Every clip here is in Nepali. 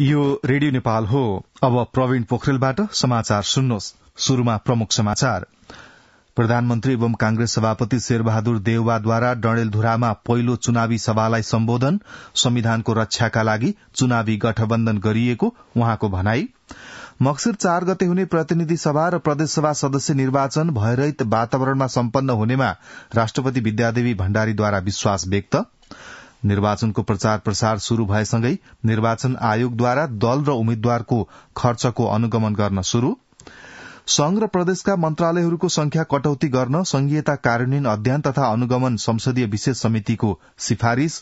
यो रेडियो नेपाल हो अब प्रवीण पोखरेलबाट समाचार सुन्नुहोस् शुरूमा प्रमुख समाचार प्रधानमन्त्री एवं कांग्रेस सभापति शेरबहादुर देववाद्वारा डडेलधुरामा पहिलो चुनावी सभालाई सम्बोधन संविधानको रक्षाका लागि चुनावी गठबन्धन गरिएको उहाँको भनाई मक्सिर चार गते हुने प्रतिनिधि सभा र प्रदेशसभा सदस्य निर्वाचन भयरहित वातावरणमा सम्पन्न हुनेमा राष्ट्रपति विद्यादेवी भण्डारीद्वारा विश्वास व्यक्त निर्वाचनको प्रचार प्रसार शुरू भएसँगै निर्वाचन आयोगद्वारा दल र उम्मेद्वारको खर्चको अनुगमन गर्न शुरू संघ र प्रदेशका मन्त्रालयहरूको संख्या कटौती गर्न संघीयता कार्यान्वयन अध्ययन तथा अनुगमन संसदीय विशेष समितिको सिफारिश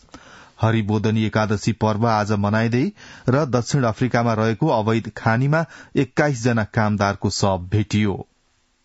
हरिबोधनी एकादशी पर्व आज मनाइँदै र दक्षिण अफ्रिकामा रहेको अवैध खानीमा एक्काइस जना कामदारको शव भेटियो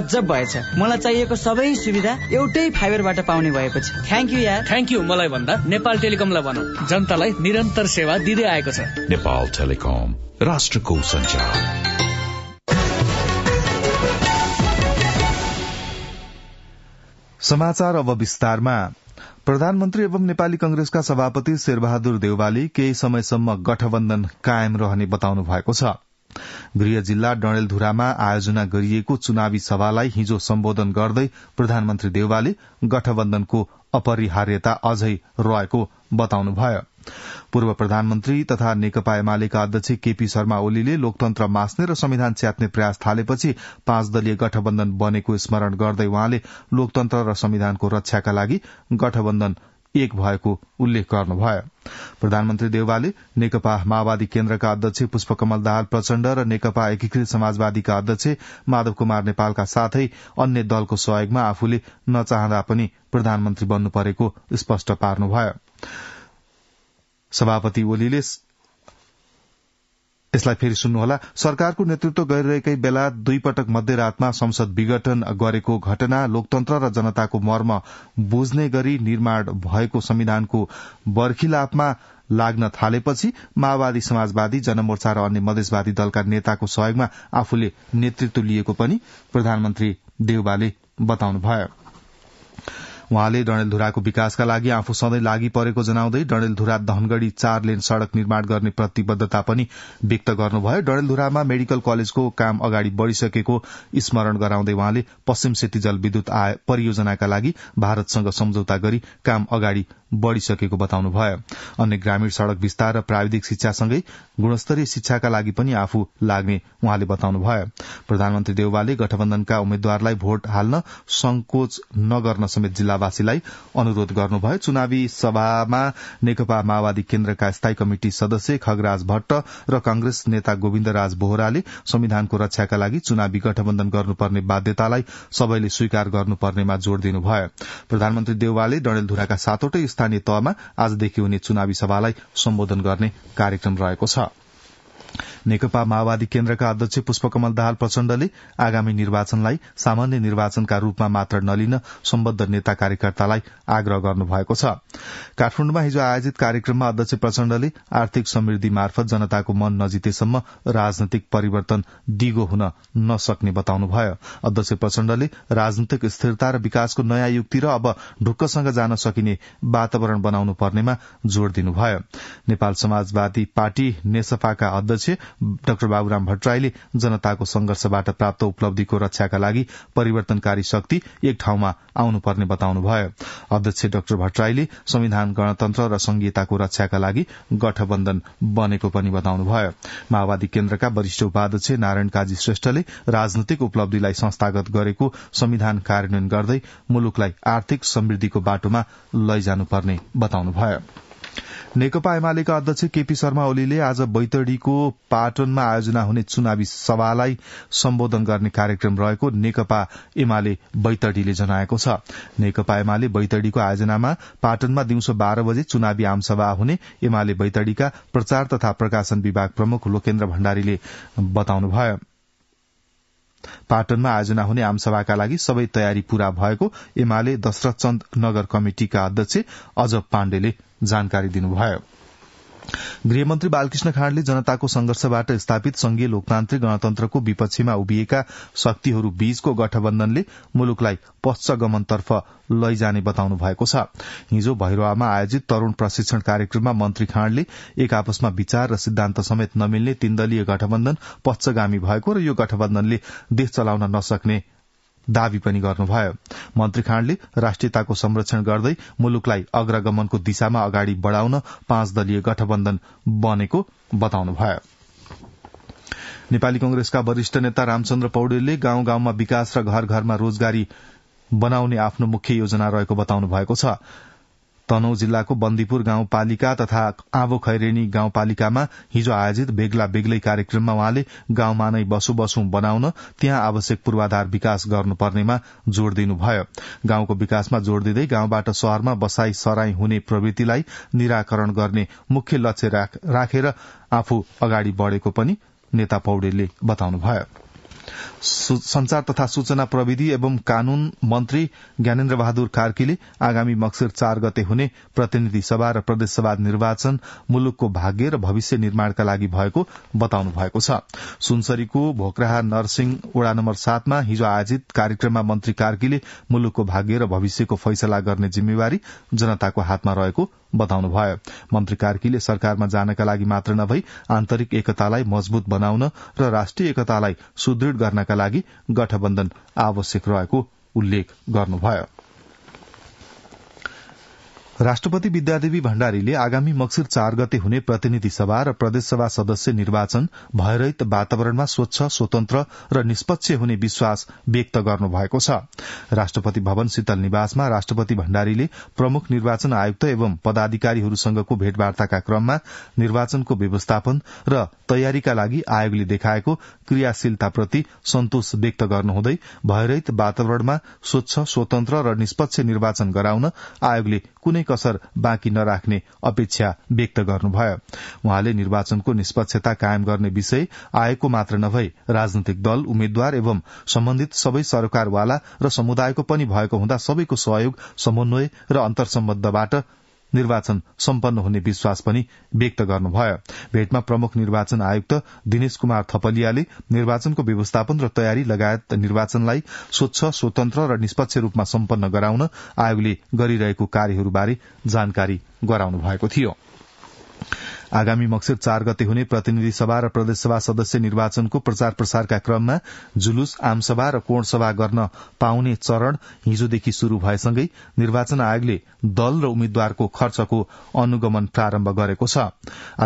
गजब भएछ मलाई चाहिएको सबै सुविधा एउटै फाइबरबाट पाउने भएको छ थ्याङ्क यू यार थ्याङ्क यू मलाई भन्दा नेपाल टेलिकमलाई भनौँ जनतालाई निरन्तर सेवा दिँदै आएको छ नेपाल टेलिकम राष्ट्रको सञ्चार समाचार अब विस्तारमा प्रधानमन्त्री एवं नेपाली कंग्रेसका सभापति शेरबहादुर देउवाले केही समयसम्म गठबन्धन कायम रहने बताउनु भएको छ गृह जिल्ला डणेलधुरामा आयोजना गरिएको चुनावी सभालाई हिजो सम्बोधन गर्दै प्रधानमन्त्री देवालले गठबन्धनको अपरिहार्यता अझै रहेको बताउनुभयो पूर्व प्रधानमन्त्री तथा नेकपा एमालेका अध्यक्ष केपी शर्मा ओलीले लोकतन्त्र मास्ने र संविधान च्यात्ने प्रयास थालेपछि पाँच दलीय गठबन्धन बनेको स्मरण गर्दै उहाँले लोकतन्त्र र संविधानको रक्षाका लागि गठबन्धन एक भएको उल्लेख गर्नुभयो प्रधानमन्त्री देवालले नेकपा माओवादी केन्द्रका अध्यक्ष पुष्पकमल दाहाल प्रचण्ड र नेकपा एकीकृत समाजवादीका अध्यक्ष माधव कुमार नेपालका साथै अन्य दलको सहयोगमा आफूले नचाहँदा पनि प्रधानमन्त्री बन्नु परेको स्पष्ट पार्नुभयो सभापति ओलीले यसलाई फेरि सुन्नुहोला सरकारको नेतृत्व गरिरहेकै बेला दुई पटक मध्यरातमा संसद विघटन गरेको घटना लोकतन्त्र र जनताको मर्म बुझ्ने गरी निर्माण भएको संविधानको बर्खिलापमा लाग्न थालेपछि माओवादी समाजवादी जनमोर्चा र अन्य मधेसवादी दलका नेताको सहयोगमा आफूले नेतृत्व लिएको पनि प्रधानमन्त्री देउबाले बताउनुभयो उहाँले डणेलधुराको विकासका लागि आफू सधैँ लागि परेको जनाउँदै डणेलधुरा धनगढ़ी चार लेन सड़क निर्माण गर्ने प्रतिबद्धता पनि व्यक्त गर्नुभयो डडेलधुरामा मेडिकल कलेजको काम अगाडि बढ़िसकेको स्मरण गराउँदै उहाँले पश्चिम सेती जलविद्युत परियोजनाका लागि भारतसँग सम्झौता गरी काम अगाडि बढ़िसकेको बताउनुभयो अन्य ग्रामीण सड़क विस्तार र प्राविधिक शिक्षासँगै गुणस्तरीय शिक्षाका लागि पनि आफू लाग्ने उहाँले बताउनुभयो प्रधानमन्त्री देउवाले गठबन्धनका उम्मेद्वारलाई भोट हाल्न संकोच नगर्न समेत जिल्लावासीलाई अनुरोध गर्नुभयो चुनावी सभामा नेकपा माओवादी केन्द्रका स्थायी कमिटी सदस्य खगराज भट्ट र कांग्रेस नेता गोविन्द राज बोहराले संविधानको रक्षाका लागि चुनावी गठबन्धन गर्नुपर्ने बाध्यतालाई सबैले स्वीकार गर्नुपर्नेमा जोड़ दिनुभयो प्रधानमन्त्री देउवाले डणेलधुराका सातवटै स्थानीय तहमा आजदेखि हुने चुनावी सभालाई सम्बोधन गर्ने कार्यक्रम रहेको छ नेकपा माओवादी केन्द्रका अध्यक्ष पुष्पकमल दाहाल प्रचण्डले आगामी निर्वाचनलाई सामान्य निर्वाचनका रूपमा मात्र नलिन सम्बद्ध नेता कार्यकर्तालाई आग्रह गर्नुभएको छ काठमाडौँमा हिजो आयोजित कार्यक्रममा अध्यक्ष प्रचण्डले आर्थिक समृद्धि मार्फत जनताको मन नजितेसम्म राजनैतिक परिवर्तन दिगो हुन नसक्ने बताउनुभयो अध्यक्ष प्रचण्डले राजनैतिक स्थिरता र विकासको नयाँ युक्ति र अब ढुक्कसँग जान सकिने वातावरण बनाउनु पर्नेमा जोड़ दिनुभयो नेपाल समाजवादी पार्टी नेसपाका अध्यक्ष अध्यक्ष डाक्टर बाबुराम भट्टराईले जनताको संघर्षबाट प्राप्त उपलब्धिको रक्षाका लागि परिवर्तनकारी शक्ति एक ठाउँमा आउनुपर्ने बताउनुभयो अध्यक्ष डाक्टर भट्टराईले संविधान गणतन्त्र र संघीयताको रक्षाका लागि गठबन्धन बनेको पनि बताउनुभयो माओवादी केन्द्रका वरिष्ठ उपाध्यक्ष नारायण काजी श्रेष्ठले राजनैतिक उपलब्धिलाई संस्थागत गरेको संविधान कार्यान्वयन गर्दै मुलुकलाई आर्थिक समृद्धिको बाटोमा लैजानुपर्ने बताउनुभयो नेकपा एमालेका अध्यक्ष केपी शर्मा ओलीले आज बैतडीको पाटनमा आयोजना हुने चुनावी सभालाई सम्बोधन गर्ने कार्यक्रम रहेको नेकपा एमाले बैतडीले जनाएको छ नेकपा एमाले बैतडीको आयोजनामा पाटनमा दिउँसो बाह्र बजे चुनावी आमसभा हुने एमाले बैतडीका प्रचार तथा प्रकाशन विभाग प्रमुख लोकेन्द्र भण्डारीले बताउनुभयो पाटनमा आयोजना हुने आमसभाका लागि सबै तयारी पूरा भएको एमाले चन्द नगर कमिटिका अध्यक्ष अजब पाण्डेले जानकारी दिनुभयो गृहमन्त्री बालकृष्ण खाँडले जनताको संघर्षबाट स्थापित संघीय लोकतान्त्रिक गणतन्त्रको विपक्षीमा उभिएका शक्तिहरू बीचको गठबन्धनले मुलुकलाई पश्चगमनतर्फ लैजाने बताउनु भएको छ हिजो भैरवामा आयोजित तरूण प्रशिक्षण कार्यक्रममा मन्त्री खाँडले एक आपसमा विचार र सिद्धान्त समेत नमिल्ने तीन दलीय गठबन्धन पश्चगामी भएको र यो गठबन्धनले देश चलाउन नसक्ने दावी पनि गर्नुभयो मन्त्री खाँडले राष्ट्रियताको संरक्षण गर्दै मुलुकलाई अग्रगमनको दिशामा अगाडि बढ़ाउन पाँच दलीय गठबन्धन बनेको बताउनुभयो नेपाली कंग्रेसका वरिष्ठ नेता रामचन्द्र पौडेलले गाउँ गाउँमा विकास र घर घरमा रोजगारी बनाउने आफ्नो मुख्य योजना रहेको बताउनु भएको छ तनौ जिल्लाको बन्दीपुर गाउँपालिका तथा आबो खैरेनी गाउँपालिकामा हिजो आयोजित बेग्ला बेग्लै कार्यक्रममा उहाँले गाउँमा नै बसो बसौं बनाउन त्यहाँ आवश्यक पूर्वाधार विकास गर्नुपर्नेमा जोड़ दिनुभयो गाउँको विकासमा जोड़ दिँदै गाउँबाट शहरमा बसाई सराई हुने प्रवृत्तिलाई निराकरण गर्ने मुख्य लक्ष्य राखेर आफू अगाडि बढ़ेको पनि नेता पौडेलले बताउनुभयो संचार तथा सूचना प्रविधि एवं कानून मन्त्री ज्ञानेन्द्र बहादुर कार्कीले आगामी मक्सिर चार गते हुने प्रतिनिधि सभा र प्रदेशसभा निर्वाचन मुलुकको भाग्य र भविष्य निर्माणका लागि भएको बताउनु भएको छ सुनसरीको भोकराहा नर्सिङ वड़ा नम्बर सातमा हिजो आयोजित कार्यक्रममा मन्त्री कार्कीले मुलुकको भाग्य र भविष्यको फैसला गर्ने जिम्मेवारी जनताको हातमा रहेको बताउनुभयो मन्त्री कार्कीले सरकारमा जानका लागि मात्र नभई आन्तरिक एकतालाई मजबूत बनाउन र राष्ट्रिय एकतालाई सुदृढ गर्नका लागि गठबन्धन आवश्यक रहेको उल्लेख गर्नुभयो राष्ट्रपति विद्यादेवी भण्डारीले आगामी मक्सिर चार गते हुने प्रतिनिधि सभा र प्रदेशसभा सदस्य निर्वाचन भयरहित वातावरणमा स्वच्छ स्वतन्त्र र निष्पक्ष हुने विश्वास व्यक्त गर्नुभएको छ राष्ट्रपति भवन शीतल निवासमा राष्ट्रपति भण्डारीले प्रमुख निर्वाचन आयुक्त एवं पदाधिकारीहरूसँगको भेटवार्ताका क्रममा निर्वाचनको व्यवस्थापन र तयारीका लागि आयोगले देखाएको क्रियाशीलताप्रति सन्तोष व्यक्त गर्नुहुँदै भयरहित वातावरणमा स्वच्छ स्वतन्त्र र निष्पक्ष निर्वाचन गराउन आयोगले कुनै कसर बाँकी नराख्ने अपेक्षा व्यक्त गर्नुभयो उहाँले निर्वाचनको निष्पक्षता कायम गर्ने विषय आएको मात्र नभई राजनैतिक दल उम्मेद्वार एवं सम्बन्धित सबै सरकारवाला र समुदायको पनि भएको हुँदा सबैको सहयोग समन्वय र अन्तर्सम्बन्धबाट निर्वाचन सम्पन्न हुने विश्वास पनि व्यक्त गर्नुभयो भेटमा प्रमुख निर्वाचन आयुक्त दिनेश कुमार थपलियाले निर्वाचनको व्यवस्थापन र तयारी लगायत निर्वाचनलाई स्वच्छ स्वतन्त्र र निष्पक्ष रूपमा सम्पन्न गराउन आयोगले गरिरहेको कार्यहरूबारे जानकारी गराउनु भएको थियो आगामी मक्सिर चार गते हुने प्रतिनिधि सभा र प्रदेशसभा सदस्य निर्वाचनको प्रचार प्रसारका क्रममा जुलुस आमसभा र कोणसभा गर्न पाउने चरण हिजोदेखि शुरू भएसँगै निर्वाचन आयोगले दल र उम्मेद्वारको खर्चको अनुगमन प्रारम्भ गरेको छ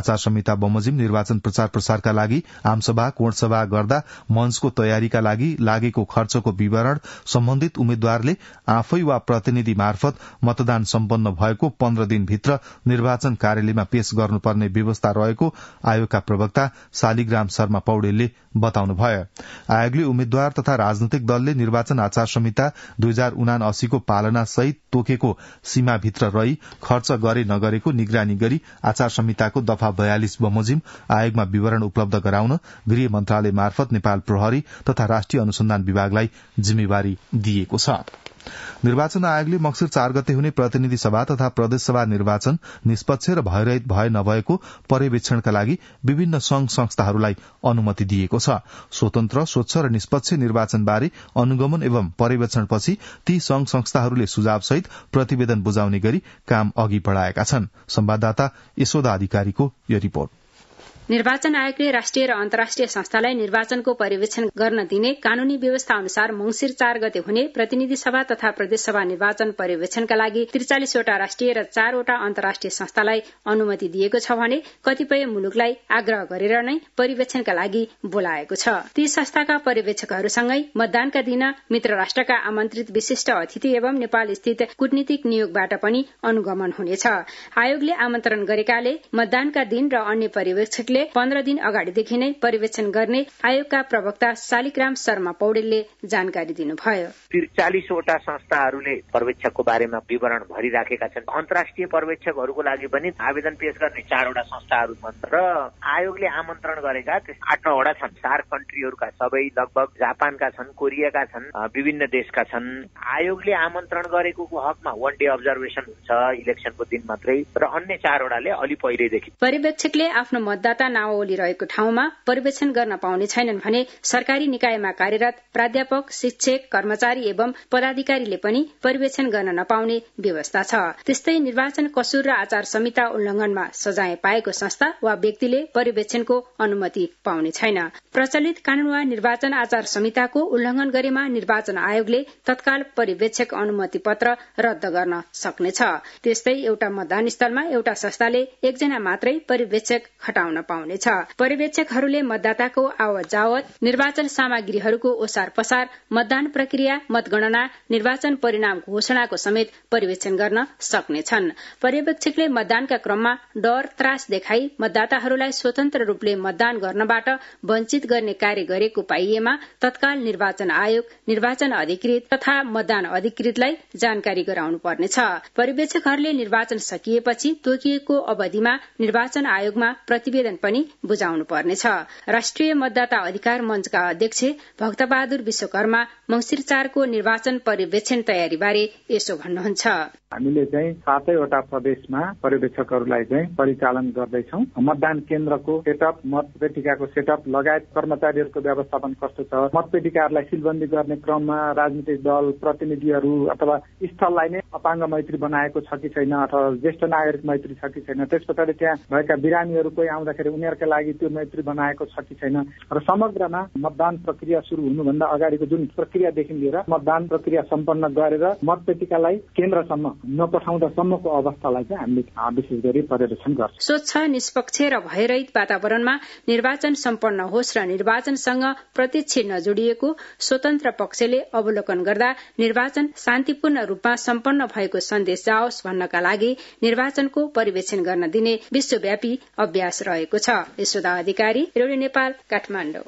आचार संहिता बमोजिम निर्वाचन प्रचार प्रसारका लागि आमसभा कोणसभा गर्दा मञ्चको तयारीका लागि लागेको खर्चको विवरण सम्बन्धित उम्मेद्वारले आफै वा प्रतिनिधि मार्फत मतदान सम्पन्न भएको पन्ध्र दिनभित्र निर्वाचन कार्यालयमा पेश गर्नुपर्ने व्यवस्था रहेको आयोगका प्रवक्ता शालिग्राम शर्मा पौडेलले बताउनुभयो आयोगले उम्मेद्वार तथा राजनैतिक दलले निर्वाचन आचार संहिता दुई हजार उना अस्सीको पालना सहित तोकेको सीमाभित्र रही खर्च गरे नगरेको निगरानी गरी आचार संहिताको दफा बयालिस बमोजिम आयोगमा विवरण उपलब्ध गराउन गृह मन्त्रालय मार्फत नेपाल प्रहरी तथा राष्ट्रिय अनुसन्धान विभागलाई जिम्मेवारी दिएको छ निर्वाचन आयोगले मक्सिर चार गते हुने प्रतिनिधि सभा तथा प्रदेशसभा निर्वाचन निष्पक्ष र भयरहित भए नभएको पर्यवेक्षणका लागि विभिन्न संघ संस्थाहरूलाई अनुमति दिएको छ स्वतन्त्र स्वच्छ र निष्पक्ष निर्वाचनबारे अनुगमन एवं पर्यवेक्षणपछि ती संघ संस्थाहरूले सुझावसहित प्रतिवेदन बुझाउने गरी काम अघि बढ़ाएका छन् संवाददाता यशोदा अधिकारीको यो रिपोर्ट निर्वाचन आयोगले राष्ट्रिय र अन्तर्राष्ट्रिय संस्थालाई निर्वाचनको पर्यवेक्षण गर्न दिने कानूनी व्यवस्था अनुसार मंगिर चार गते हुने प्रतिनिधि सभा तथा प्रदेशसभा निर्वाचन पर्यवेक्षणका लागि त्रिचालिसवटा राष्ट्रिय र चारवटा अन्तर्राष्ट्रिय संस्थालाई अनुमति दिएको छ भने कतिपय मुलुकलाई आग्रह गरेर नै पर्यवेक्षणका लागि बोलाएको छ ती संस्थाका पर्यवेक्षकहरूसँगै मतदानका दिन मित्र राष्ट्रका आमन्त्रित विशिष्ट अतिथि एवं नेपाल स्थित कूटनीतिक नियोगबाट पनि अनुगमन हुनेछ आयोगले आमन्त्रण गरेकाले मतदानका दिन र अन्य पर्यवेक्षकले आयोगले पन्ध्र दिन अगाडिदेखि नै पर्यवेक्षण गर्ने आयोगका प्रवक्ता शालिकराम शर्मा पौडेलले जानकारी दिनुभयो त्रिचालिसवटा संस्थाहरूले पर्यवेक्षकको बारेमा विवरण भरिराखेका छन् अन्तर्राष्ट्रिय पर्यवेक्षकहरूको लागि पनि आवेदन पेश गर्ने चारवटा संस्थाहरू छन् र आयोगले आमन्त्रण गरेका आठ नौवटा छन् चार कन्ट्रीहरूका सबै लगभग जापानका छन् कोरियाका छन् विभिन्न देशका छन् आयोगले आमन्त्रण गरेको हकमा वान डे अब्जर्भेसन हुन्छ इलेक्सनको दिन मात्रै र अन्य चारवटाले अलि पहिलेदेखि पर्यवेक्षकले आफ्नो मतदाता नियोक्ता नामावली रहेको ठाउँमा पर्यवेक्षण गर्न पाउने छैनन् भने सरकारी निकायमा कार्यरत प्राध्यापक शिक्षक कर्मचारी एवं पदाधिकारीले पनि पर्यवेक्षण गर्न नपाउने व्यवस्था छ त्यस्तै निर्वाचन कसुर र आचार संहिता उल्लंघनमा सजाय पाएको संस्था वा व्यक्तिले पर्यवेक्षणको अनुमति पाउने छैन प्रचलित कानून वा निर्वाचन आचार संहिताको उल्लंघन गरेमा निर्वाचन आयोगले तत्काल पर्यवेक्षक अनुमति पत्र रद्द गर्न सक्नेछ त्यस्तै एउटा मतदान स्थलमा एउटा संस्थाले एकजना मात्रै पर्यवेक्षक खटाउन पाउँछ पाउनेछ पर्यवेक्षकहरूले मतदाताको आवत जावत निर्वाचन सामग्रीहरूको ओसार पसार मतदान प्रक्रिया मतगणना निर्वाचन परिणाम घोषणाको समेत पर्यवेक्षण गर्न सक्नेछन् पर्यवेक्षकले मतदानका क्रममा डर त्रास देखाई मतदाताहरूलाई स्वतन्त्र रूपले मतदान गर्नबाट वञ्चित गर्ने कार्य गरेको पाइएमा तत्काल निर्वाचन आयोग निर्वाचन अधिकृत तथा मतदान अधिकृतलाई जानकारी गराउनु पर्नेछ पर्यवेक्षकहरूले निर्वाचन सकिएपछि तोकिएको अवधिमा निर्वाचन आयोगमा प्रतिवेदन पनि बुझाउनु पर्नेछ राष्ट्रिय मतदाता अधिकार मञ्चका अध्यक्ष भक्तबहादुर विश्वकर्मा मंगिर चारको निर्वाचन पर्यवेक्षण तयारीबारे यसो भन्नुहुन्छ हामीले चाहिँ सातैवटा प्रदेशमा पर्यवेक्षकहरूलाई चाहिँ परिचालन गर्दैछौँ मतदान केन्द्रको सेटअप मतपेटिकाको सेटअप लगायत कर्मचारीहरूको व्यवस्थापन कस्तो छ मतपेटिकाहरूलाई सिलबन्दी गर्ने क्रममा राजनीतिक दल प्रतिनिधिहरू अथवा स्थललाई नै अपाङ्ग मैत्री बनाएको छ कि छैन अथवा ज्येष्ठ नागरिक मैत्री छ कि छैन त्यस पछाडि त्यहाँ भएका बिरामीहरू कोही आउँदाखेरि उनीहरूका लागि त्यो मैत्री बनाएको छ कि छैन र समग्रमा मतदान प्रक्रिया सुरु हुनुभन्दा अगाडिको जुन प्रक्रियादेखि लिएर मतदान प्रक्रिया सम्पन्न गरेर मतपेटिकालाई केन्द्रसम्म नपठाउँदासम्मको अवस्थालाई चाहिँ हामीले विशेष गरी पर्यवेक्षण गर्छौँ स्वच्छ निष्पक्ष र भयरहित वातावरणमा निर्वाचन सम्पन्न होस् र निर्वाचनसँग प्रत्यक्ष नजोडिएको स्वतन्त्र पक्षले अवलोकन गर्दा निर्वाचन शान्तिपूर्ण रूपमा सम्पन्न भएको सन्देश जाओस् भन्नका लागि निर्वाचनको पर्यवेक्षण गर्न दिने विश्वव्यापी अभ्यास रहेको छ यशोदा अधिकारी रेडियो नेपाल काठमाडौँ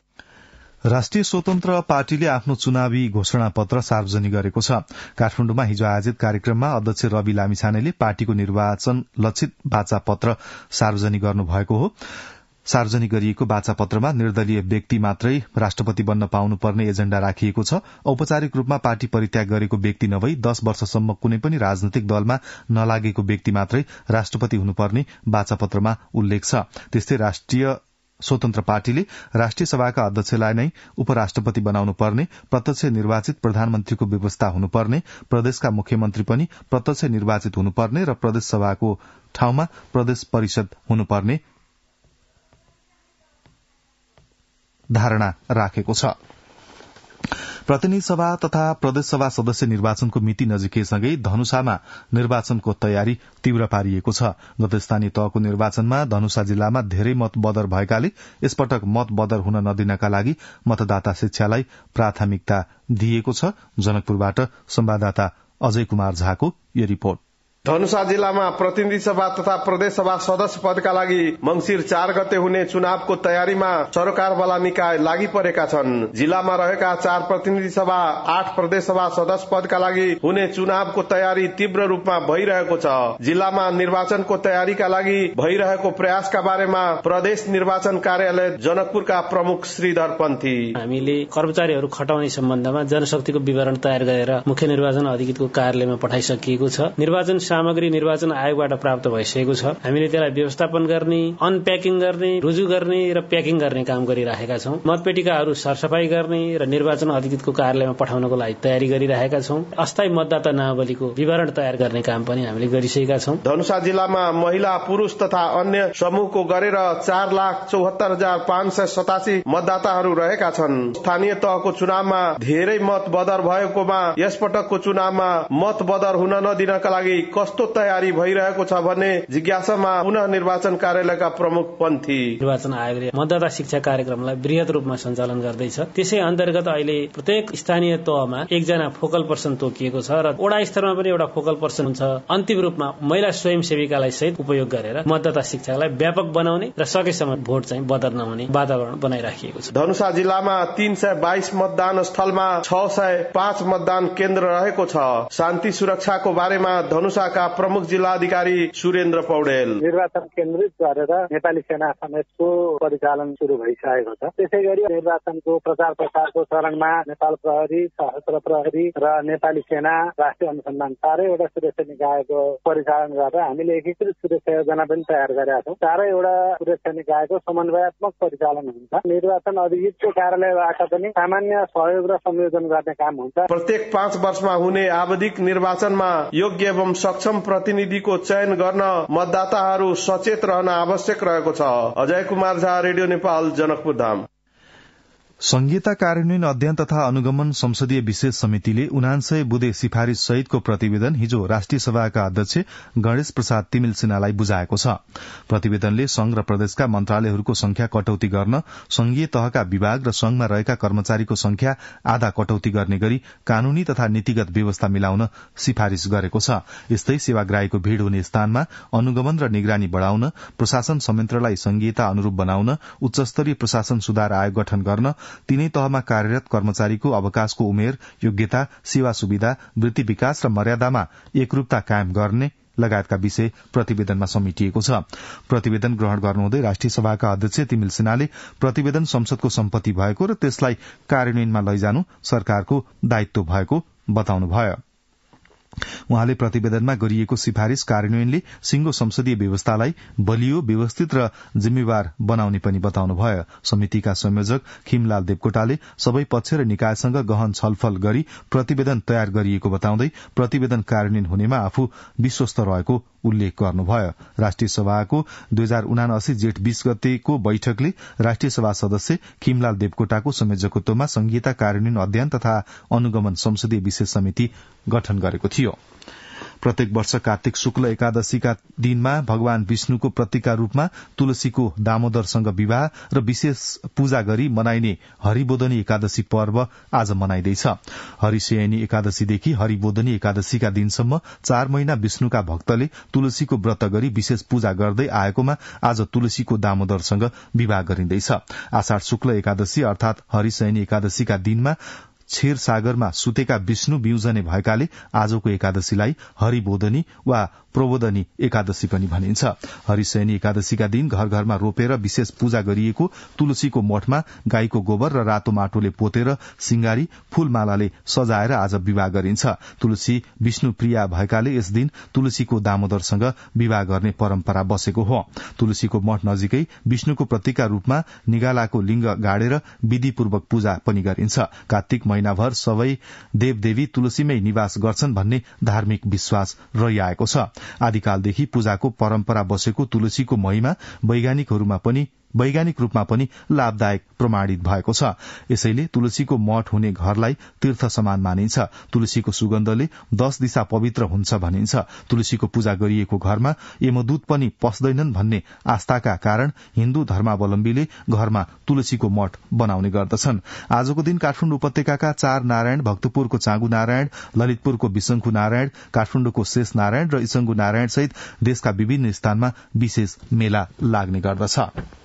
राष्ट्रिय स्वतन्त्र पार्टीले आफ्नो चुनावी घोषणा पत्र सार्वजनिक गरेको छ काठमाण्डुमा हिजो आयोजित कार्यक्रममा अध्यक्ष रवि लामिछानेले पार्टीको निर्वाचन लक्षित बाचा पत्र सार्वजनिक गर्नुभएको हो सार्वजनिक गरिएको बाचा पत्रमा निर्दलीय व्यक्ति मात्रै राष्ट्रपति बन्न पाउनुपर्ने एजेण्डा राखिएको छ औपचारिक रूपमा पार्टी परित्याग गरेको व्यक्ति नभई दश वर्षसम्म कुनै पनि राजनैतिक दलमा नलागेको व्यक्ति मात्रै राष्ट्रपति हुनुपर्ने बाचा पत्रमा उल्लेख छ त्यस्तै राष्ट्रिय स्वतन्त्र पार्टीले राष्ट्रिय सभाका अध्यक्षलाई नै उपराष्ट्रपति बनाउनु पर्ने प्रत्यक्ष निर्वाचित प्रधानमन्त्रीको व्यवस्था हुनुपर्ने प्रदेशका मुख्यमन्त्री पनि प्रत्यक्ष निर्वाचित हुनुपर्ने र प्रदेश सभाको ठाउँमा प्रदेश परिषद हुनुपर्ने धारणा राखेको छ प्रतिनिधि सभा तथा प्रदेशसभा सदस्य निर्वाचनको मिति नजिकैसँगै धनुषामा निर्वाचनको तयारी तीव्र पारिएको छ गत स्थानीय तहको निर्वाचनमा धनुषा जिल्लामा धेरै मत बदर भएकाले यसपटक मत बदर हुन नदिनका लागि मतदाता शिक्षालाई प्राथमिकता दिएको छ जनकपुरबाट संवाददाता अजय कुमार झाको यो रिपोर्ट धनुषा जिल्लामा प्रतिनिधि सभा तथा प्रदेश सभा सदस्य पदका लागि मंगिर चार गते हुने चुनावको तयारीमा सरोकारवाला निकाय लागि परेका छन् जिल्लामा रहेका चार प्रतिनिधि सभा आठ प्रदेश सभा सदस्य पदका लागि हुने चुनावको तयारी तीव्र रूपमा भइरहेको छ जिल्लामा निर्वाचनको तयारीका लागि भइरहेको प्रयासका बारेमा प्रदेश निर्वाचन कार्यालय जनकपुरका प्रमुख श्रीधर पन्थी हामीले कर्मचारीहरू खटाउने सम्बन्धमा जनशक्तिको विवरण तयार गरेर मुख्य निर्वाचन अधिकृतको कार्यालयमा पठाइसकिएको छ निर्वाचन सामग्री निर्वाचन आयोगबाट प्राप्त भइसकेको छ हामीले त्यसलाई व्यवस्थापन गर्ने अनप्याकिङ गर्ने रुजु गर्ने र प्याकिङ गर्ने काम गरिराखेका छौँ मतपेटिकाहरू सरसफाई गर्ने र निर्वाचन अधिकृतको कार्यालयमा पठाउनको लागि तयारी गरिरहेका छौँ अस्थायी मतदाता नावलीको विवरण तयार गर्ने काम पनि हामीले गरिसकेका छौँ धनुषा जिल्लामा महिला पुरुष तथा अन्य समूहको गरेर चार लाख चौहत्तर हजार पाँच सय सतासी मतदाताहरू रहेका छन् स्थानीय तहको चुनावमा धेरै मत बदर भएकोमा यस पटकको चुनावमा मत बदर हुन नदिनका लागि कस्तो तयारी भइरहेको छ भन्ने जिज्ञासामा पुनः निर्वाचन कार्यालयका प्रमुख पन्थी निर्वाचन आयोगले मतदाता शिक्षा कार्यक्रमलाई वृहत रूपमा सञ्चालन गर्दैछ त्यसै अन्तर्गत अहिले प्रत्येक स्थानीय तहमा एकजना फोकल पर्सन तोकिएको छ र वडा स्तरमा पनि एउटा फोकल पर्सन हुन्छ अन्तिम रूपमा महिला स्वयंसेविकालाई सहित उपयोग गरेर मतदाता शिक्षालाई व्यापक बनाउने र सकेसम्म भोट चाहिँ बदर नहुने वातावरण बनाइराखिएको छ धनुषा जिल्लामा तीन सय बाइस मतदान स्थलमा छ सय पाँच मतदान केन्द्र रहेको छ शान्ति सुरक्षाको बारेमा धनुषा जिल्लाका प्रमुख जिल्ला अधिकारी सुरेन्द्र पौडेल निर्वाचन केन्द्रित गरेर नेपाली सेना समेतको परिचालन सुरु भइसकेको छ त्यसै गरी निर्वाचनको प्रचार प्रसारको चरणमा नेपाल प्रहरी सशस्त्र प्रहरी र नेपाली सेना राष्ट्रिय अनुसन्धान चारैवटा सुरक्षा निकायको परिचालन गरेर हामीले एकीकृत सुरक्षा योजना पनि तयार गरेका छौँ चारैवटा सुरक्षा निकायको समन्वयात्मक परिचालन हुन्छ निर्वाचन अभियुक्तको कार्यालयबाट पनि सामान्य सहयोग र संयोजन गर्ने काम हुन्छ प्रत्येक पाँच वर्षमा हुने आवधिक निर्वाचनमा योग्य एवं सक्षम प्रतिनिधिको चयन गर्न मतदाताहरू सचेत रहन आवश्यक रहेको छ अजय कुमार झा रेडियो नेपाल जनकपुर धाम संघीयता कार्यान्वयन अध्ययन तथा अनुगमन संसदीय विशेष समितिले उनान्सय बुधे सिफारिश सहितको प्रतिवेदन हिजो राष्ट्रिय सभाका अध्यक्ष गणेश प्रसाद तिमिल सिन्हालाई बुझाएको छ प्रतिवेदनले संघ र प्रदेशका मन्त्रालयहरूको संख्या कटौती गर्न संघीय तहका विभाग र संघमा रहेका कर्मचारीको संख्या आधा कटौती गर्ने गरी कानूनी तथा नीतिगत व्यवस्था मिलाउन सिफारिश गरेको छ यस्तै सेवाग्राहीको भीड़ हुने स्थानमा अनुगमन र निगरानी बढ़ाउन प्रशासन संयन्त्रलाई संघीयता अनुरूप बनाउन उच्चस्तरीय प्रशासन सुधार आयोग गठन गर्न तीनै तहमा कार्यरत कर्मचारीको अवकाशको उमेर योग्यता सेवा सुविधा वृत्ति विकास र मर्यादामा एकरूपता कायम गर्ने लगायतका विषय प्रतिवेदनमा समेटिएको छ प्रतिवेदन ग्रहण गर्नुहुँदै राष्ट्रिय सभाका अध्यक्ष तिमिल सिन्हाले प्रतिवेदन संसदको सम्पत्ति भएको र त्यसलाई कार्यान्वयनमा लैजानु सरकारको दायित्व भएको बताउनुभयो उहाँले प्रतिवेदनमा गरिएको सिफारिश कार्यान्वयनले सिंगो संसदीय व्यवस्थालाई बलियो व्यवस्थित र जिम्मेवार बनाउने पनि बताउनुभयो समितिका संयोजक खिमलाल देवकोटाले सबै पक्ष र निकायसँग गहन छलफल गरी प्रतिवेदन तयार गरिएको बताउँदै प्रतिवेदन कार्यान्वयन हुनेमा आफू विश्वस्त रहेको उल्लेख गर्नुभयो राष्ट्रिय सभाको दुई हजार उनासी जेठ बीस गतेको बैठकले राष्ट्रिय सभा सदस्य किमलाल देवकोटाको संयोजकत्वमा संहिता कार्यान्वयन अध्ययन तथा अनुगमन संसदीय विशेष समिति गठन गरेको थियो प्रत्येक वर्ष कार्तिक शुक्ल एकादशीका दिनमा भगवान विष्णुको प्रतीकका रूपमा तुलसीको दामोदरसँग विवाह र विशेष पूजा गरी मनाइने हरिबोधनी एकादशी पर्व आज मनाइँदैछ हरिशयनी एकादशीदेखि हरिबोधनी एकादशीका दिनसम्म चार महिना विष्णुका भक्तले तुलसीको व्रत गरी विशेष पूजा गर्दै आएकोमा आज तुलसीको दामोदरसँग विवाह गरिँदैछ आषाढ़ शुक्ल एकादशी अर्थात हरिसयनी एकादशीका दिनमा छेर सागरमा सुतेका विष्णु बिउजने भएकाले आजको एकादशीलाई हरिबोधनी वा प्रबोधनी एकादशी पनि भनिन्छ हरिशयनी एकादशीका दिन घर घरमा रोपेर विशेष पूजा गरिएको तुलसीको मठमा गाईको गोबर र रातो माटोले पोतेर सिंगारी फूलमालाले सजाएर आज विवाह गरिन्छ तुलसी विष्णु प्रिया भएकाले यस दिन तुलसीको दामोदरसँग विवाह गर्ने परम्परा बसेको हो तुलसीको मठ नजिकै विष्णुको प्रतीकका रूपमा निगालाको लिंग गाडेर विधिपूर्वक पूजा पनि गरिन्छ कार्तिक महिनाभर सबै देवदेवी तुलसीमै निवास गर्छन् भन्ने धार्मिक विश्वास रहिआएको छ आदिकालदेखि पूजाको परम्परा बसेको तुलसीको महिमा वैज्ञानिकहरूमा पनि वैज्ञानिक रूपमा पनि लाभदायक प्रमाणित भएको छ यसैले तुलसीको मठ हुने घरलाई तीर्थ समान मानिन्छ तुलसीको सुगन्धले दश दिशा पवित्र हुन्छ भनिन्छ तुलसीको पूजा गरिएको घरमा यमदूत पनि पस्दैनन् भन्ने आस्थाका कारण हिन्दू धर्मावलम्बीले घरमा तुलसीको मठ बनाउने गर्दछन् आजको दिन काठमाडौँ उपत्यका चार नारायण भक्तपुरको चाँगु नारायण ललितपुरको विशंखु नारायण काठमाडौँको शेष नारायण र इसंगु नारायण सहित देशका विभिन्न स्थानमा विशेष मेला लाग्ने गर्दछ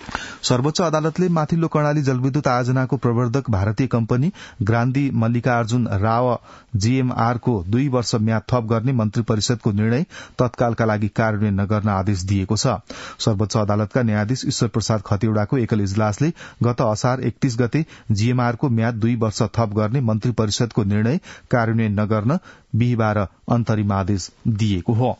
सर्वोच्च अदालतले माथिल्लो कर्णाली जलविद्युत आयोजनाको प्रवर्धक भारतीय कम्पनी ग्रान्दी मल्लिकार्जुन राव जीएमआरको दुई वर्ष म्याद थप गर्ने मन्त्री परिषदको निर्णय तत्कालका लागि कार्यान्वयन नगर्न आदेश दिएको छ सर्वोच्च अदालतका न्यायाधीश ईश्वर प्रसाद खतिवड़ाको एकल इजलासले गत असार एकतीस गते जीएमआरको म्याद दुई वर्ष थप गर्ने मन्त्री परिषदको निर्णय कार्यान्वयन नगर्न बिहिबार अन्तरिम आदेश दिएको हो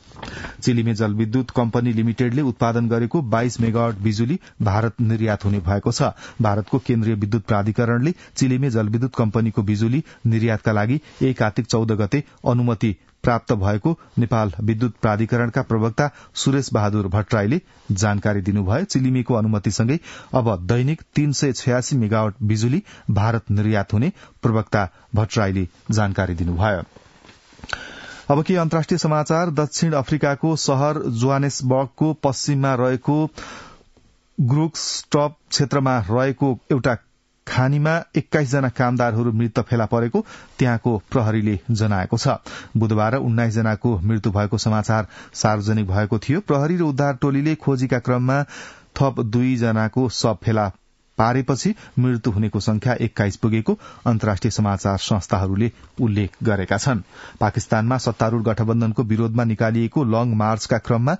चिलिमे जलविद्युत कम्पनी लिमिटेडले उत्पादन गरेको बाइस मेगावट बिजुली भारत निर्यात हुने भएको छ भारतको केन्द्रीय विद्युत प्राधिकरणले चिलिमे जलविद्युत कम्पनीको बिजुली निर्यातका लागि एक कार्तिक चौध गते अनुमति प्राप्त भएको नेपाल विद्युत प्राधिकरणका प्रवक्ता सुरेश बहादुर भट्टराईले जानकारी दिनुभयो चिलिमीको अनुमतिसँगै अब दैनिक तीन सय छयासी मेगावट बिजुली भारत निर्यात हुने प्रवक्ता भट्टराईले जानकारी दिनुभयो अब के अन्तर्राष्ट्रिय समाचार दक्षिण अफ्रिकाको शहर जोहानेसबर्गको पश्चिममा रहेको ग्रुक्स स्टप क्षेत्रमा रहेको एउटा खानीमा एक्काइसजना कामदारहरू मृत फेला परेको त्यहाँको प्रहरीले जनाएको छ बुधबार उन्नाइसजनाको मृत्यु भएको समाचार सार्वजनिक भएको थियो प्रहरी र उद्धार टोलीले खोजीका क्रममा थप दुईजनाको शव फेला पारेपछि मृत्यु हुनेको संख्या एक्काइस पुगेको अन्तर्राष्ट्रिय समाचार संस्थाहरूले उल्लेख गरेका छन् पाकिस्तानमा सत्तारूढ़ गठबन्धनको विरोधमा निकालिएको लङ मार्चका क्रममा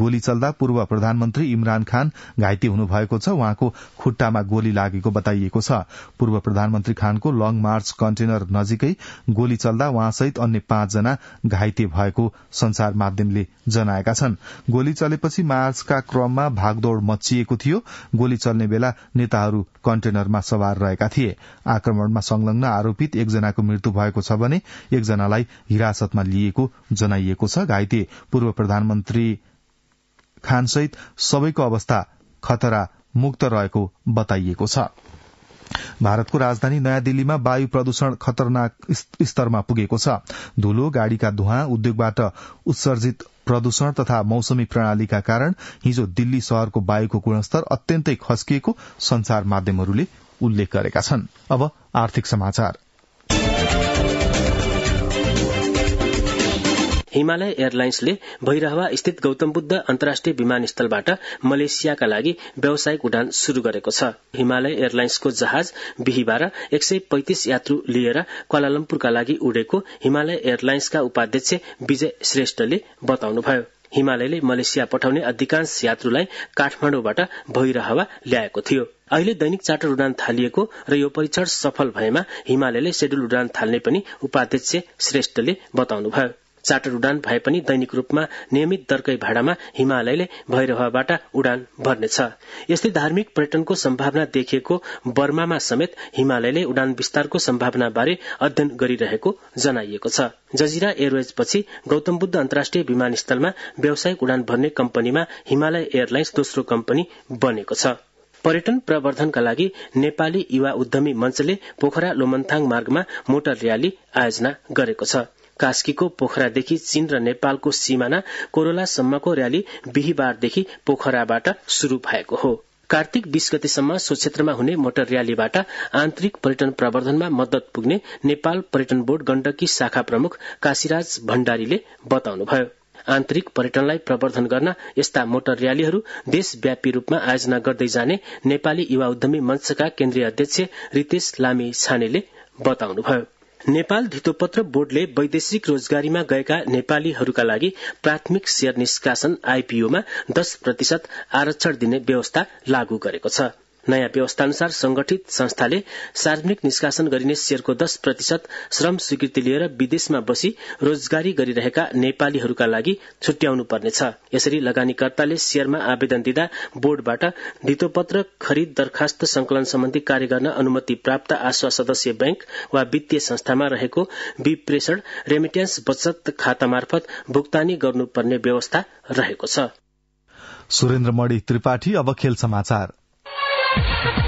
गोली चल्दा पूर्व प्रधानमन्त्री इमरान खान घाइते हुनुभएको छ उहाँको खुट्टामा गोली लागेको बताइएको छ पूर्व प्रधानमन्त्री खानको लङ मार्च कन्टेनर नजिकै गोली चल्दा उहाँसहित अन्य पाँचजना घाइते भएको संचार माध्यमले जनाएका छन् गोली चलेपछि मार्चका क्रममा भागदौड़ मचिएको थियो गोली चल्ने बेला नेताहरू महिलाहरू कन्टेनरमा सवार रहेका थिए आक्रमणमा संलग्न आरोपित एकजनाको मृत्यु भएको छ भने एकजनालाई हिरासतमा लिएको जनाइएको छ घाइते पूर्व प्रधानमन्त्री खानसहित सबैको अवस्था खतरा मुक्त रहेको बताइएको छ भारतको राजधानी नयाँ दिल्लीमा वायु प्रदूषण खतरनाक स्तरमा पुगेको छ धूलो गाड़ीका धुवाँ उद्योगबाट उत्सर्जित प्रदूषण तथा मौसमी प्रणालीका कारण हिजो दिल्ली शहरको वायुको गुणस्तर अत्यन्तै खस्किएको संचार माध्यमहरूले उल्लेख गरेका छन् हिमालय एयरलाइन्सले भैरहवा स्थित गौतम बुद्ध अन्तर्राष्ट्रिय विमानस्थलबाट मलेसियाका लागि व्यावसायिक उडान शुरू गरेको छ हिमालय एयरलाइन्सको जहाज बिहिबार एक सय पैंतिस यात्रु लिएर क्वालालम्पुरका लागि उडेको हिमालय एयरलाइन्सका उपाध्यक्ष विजय श्रेष्ठले बताउनुभयो हिमालयले मलेसिया पठाउने अधिकांश यात्रुलाई काठमाडौँबाट भैरहवा ल्याएको थियो अहिले दैनिक चार्टर उडान थालिएको र यो परीक्षण सफल भएमा हिमालयले सेड्यूल उडान थाल्ने पनि उपाध्यक्ष श्रेष्ठले बताउनुभयो चार्टर उडान भए पनि दैनिक रूपमा नियमित दरकै भाडामा हिमालयले भैरहवाबाट उडान भर्नेछ यस्तै धार्मिक पर्यटनको सम्भावना देखिएको बर्मामा समेत हिमालयले उडान विस्तारको सम्भावना बारे अध्ययन गरिरहेको जनाइएको छ जजिरा एयरवेज पछि गौतम बुद्ध अन्तर्राष्ट्रिय विमानस्थलमा व्यावसायिक उडान भर्ने कम्पनीमा हिमालय एयरलाइन्स दोस्रो कम्पनी बनेको छ पर्यटन प्रवर्धनका लागि नेपाली युवा उद्यमी मञ्चले पोखरा लोमन्थाङ मार्गमा मोटर र्याली आयोजना गरेको छ कास्कीको पोखरादेखि चीन र नेपालको सीमाना कोरोलासम्मको र्याली बिहिबारदेखि पोखराबाट शुरू भएको हो कार्तिक बीस गतिसम्म सो क्षेत्रमा हुने मोटर र्यालीबाट आन्तरिक पर्यटन प्रवर्धनमा मद्दत पुग्ने नेपाल पर्यटन बोर्ड गण्डकी शाखा प्रमुख काशीराज भण्डारीले बताउनुभयो आन्तरिक पर्यटनलाई प्रवर्धन गर्न यस्ता मोटर र्यालीहरू देशव्यापी रूपमा आयोजना गर्दै जाने नेपाली युवा उद्यमी मञ्चका केन्द्रीय अध्यक्ष रितेश लामी छानेले बताउनुभयो नेपाल धितोपत्र बोर्डले वैदेशिक रोजगारीमा गएका नेपालीहरूका लागि प्राथमिक शेयर निष्कासन आईपीओमा दश प्रतिशत आरक्षण दिने व्यवस्था लागू गरेको छ नयाँ व्यवस्था अनुसार संगठित संस्थाले सार्वजनिक निष्कासन गरिने शेयरको दश प्रतिशत श्रम स्वीकृति लिएर विदेशमा बसी रोजगारी गरिरहेका नेपालीहरूका लागि छुट्याउनु पर्नेछ यसरी लगानीकर्ताले शेयरमा आवेदन दिँदा बोर्डबाट धितोपत्र खरिद दरखास्त संकलन सम्बन्धी कार्य गर्न अनुमति प्राप्त आशा सदस्य बैंक वा वित्तीय संस्थामा रहेको विप्रेषण रेमिट्यान्स बचत खाता मार्फत भुक्तानी गर्नुपर्ने व्यवस्था रहेको छ सुरेन्द्र मणि त्रिपाठी अब खेल समाचार Thank you.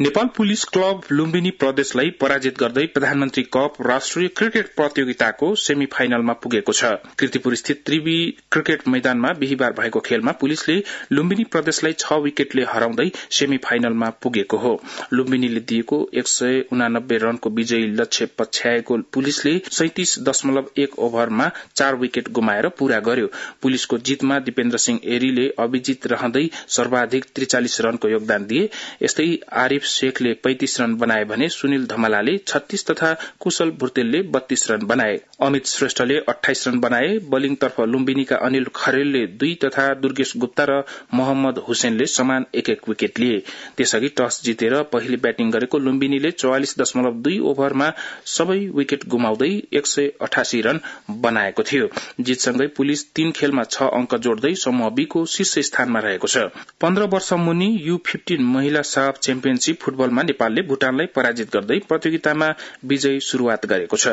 Nepal police club Lumbini प्रदेशलाई पराजित गर्दै प्रधानमन्त्री कप राष्ट्रिय क्रिकेट प्रतियोगिताको सेमी फाइनलमा पुगेको छ किर्तिपुर स्थित त्रिवी क्रिकेट मैदानमा बिहिबार भएको खेलमा पुलिसले लुम्बिनी प्रदेशलाई छ विकेटले हराउँदै सेमी फाइनलमा पुगेको हो लुम्बिनीले दिएको एक सय उनानब्बे रनको विजयी लक्ष्य पछ्याएको पुलिसले सैतिस दशमलव एक ओभरमा चार विकेट गुमाएर पूरा गर्यो पुलिसको जितमा दिपेन्द्र सिंह एरीले अभिजित रहँदै सर्वाधिक त्रिचालिस रनको योगदान दिए यस्तै आरिफ आरिफ शेखले पैंतिस रन बनाए भने सुनिल धमलाले छत्तीस तथा कुशल भुर्तेलले बत्तीस रन बनाए अमित श्रेष्ठले अठाइस रन बनाए बलिङतर्फ लुम्बिनीका अनिल खरेलले दुई तथा दुर्गेश गुप्ता र मोहम्मद हुसेनले समान एक एक विकेट लिए त्यसअघि टस जितेर पहिले ब्याटिङ गरेको लुम्बिनीले चौवालिस दशमलव दुई ओभरमा सबै विकेट गुमाउँदै एक सय अठासी रन बनाएको थियो जितसँगै पुलिस तीन खेलमा छ अंक जोड्दै समूह बीको शीर्ष स्थानमा रहेको छ पन्ध्र वर्ष मुनि यू फिफ्टिन महिला साफ च्याम्पियनशीप फुटबलमा नेपालले भूटानलाई पराजित गर्दै प्रतियोगितामा विजयी शुरूआत गरेको छ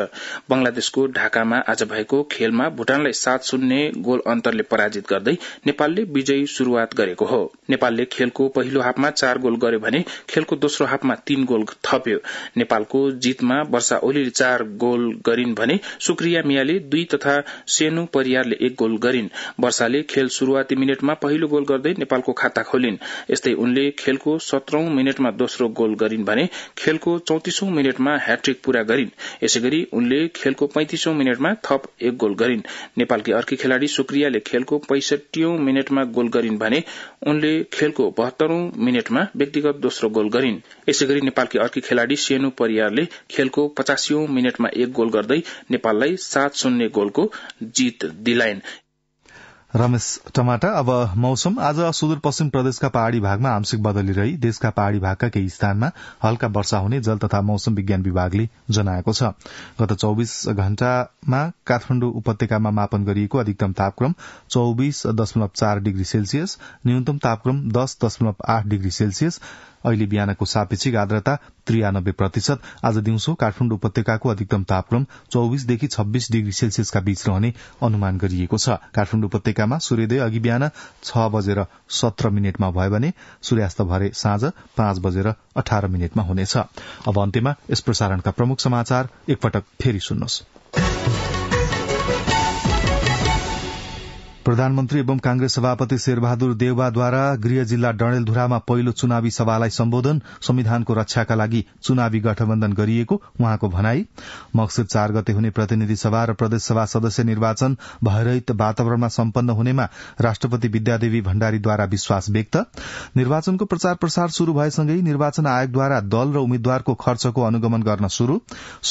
बंगलादेशको ढाकामा आज भएको खेलमा भूटानलाई सात शून्य गोल अन्तरले पराजित गर्दै नेपालले विजयी शुरूआत गरेको हो नेपालले खेलको पहिलो हाफमा चार गोल गर्यो भने खेलको दोस्रो हाफमा तीन गोल थप्यो नेपालको जीतमा वर्षा ओलीले चार गोल गरिन् भने सुक्रिया मियाले दुई तथा सेनु परियारले एक गोल गरिन् वर्षाले खेल शुरूआती मिनटमा पहिलो गोल गर्दै नेपालको खाता खोलिन् यस्तै उनले खेलको सत्रौं मिनटमा दोस्रो गोल गरिन् भने खेलको चौतिसौं मिनटमा ह्याट्रिक पूरा गरिन् यसैगरी उनले खेलको पैंतिसौं मिनटमा थप एक गोल गरिन् नेपालकी अर्की खेलाड़ी सुक्रियाले खेलको पैसठी मिनटमा गोल गरिन् भने उनले खेलको बहत्तरौं मिनटमा व्यक्तिगत दोस्रो गोल गरिन् यसैगरी नेपालकी अर्की खेलाड़ी सेनु परियारले खेलको पचासीऔं मिनटमा एक गोल गर्दै नेपाललाई सात शून्य गोलको जीत दिलाइन् रमेश टमाटा अब मौसम आज सुदूरपश्चिम प्रदेशका पहाड़ी भागमा आंशिक बदली रही देशका पहाड़ी भागका केही स्थानमा हल्का वर्षा हुने जल तथा मौसम विज्ञान विभागले जनाएको छ गत चौविस घण्टामा काठमाडौँ उपत्यकामा मापन गरिएको अधिकतम तापक्रम चौविस दशमलव चार डिग्री सेल्सियस न्यूनतम तापक्रम दश दशमलव आठ डिग्री सेल्सियस अहिले बिहानको सापेक्षिक आर्द्रता त्रियानब्बे प्रतिशत आज दिउँसो काठमाडौँ उपत्यकाको अधिकतम तापक्रम चौविसदेखि छब्बीस डिग्री सेल्सियसका बीच रहने अनुमान गरिएको छ काठमाडौँ उपत्यकामा सूर्योदय अघि बिहान छ बजेर सत्र मिनटमा भयो भने सूर्यास्त भरे साँझ पाँच बजेर अठार मिनटमा हुनेछ अब अन्त्यमा यस प्रसारणका प्रमुख समाचार एकपटक फेरि सुन्नुहोस् प्रधानमन्त्री एवं कांग्रेस सभापति शेरबहादुर देववाद्वारा गृह जिल्ला डडेलधुरामा पहिलो चुनावी सभालाई सम्बोधन संविधानको रक्षाका लागि चुनावी गठबन्धन गरिएको उहाँको भनाई मक्सिर चार गते हुने प्रतिनिधि सभा र प्रदेशसभा सदस्य निर्वाचन भयरहित वातावरणमा सम्पन्न हुनेमा राष्ट्रपति विद्यादेवी भण्डारीद्वारा विश्वास व्यक्त निर्वाचनको प्रचार प्रसार शुरू भएसँगै निर्वाचन आयोगद्वारा दल र उम्मेद्वारको खर्चको अनुगमन गर्न शुरू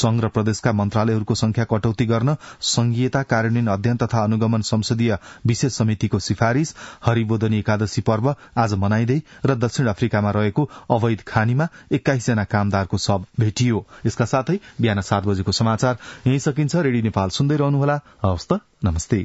संघ र प्रदेशका मन्त्रालयहरूको संख्या कटौती गर्न संघीयता कार्यान्वयन अध्ययन तथा अनुगमन संसदीय विशेष समितिको सिफारिश हरिबोधनी एकादशी पर्व आज मनाइँदै र दक्षिण अफ्रिकामा रहेको अवैध खानीमा एक्काइसजना कामदारको शव भेटियो यसका साथै बिहान सात बजेको समाचार यही सकिन्छ रेडियो नेपाल सुन्दै रहनुहोला हवस् त नमस्ते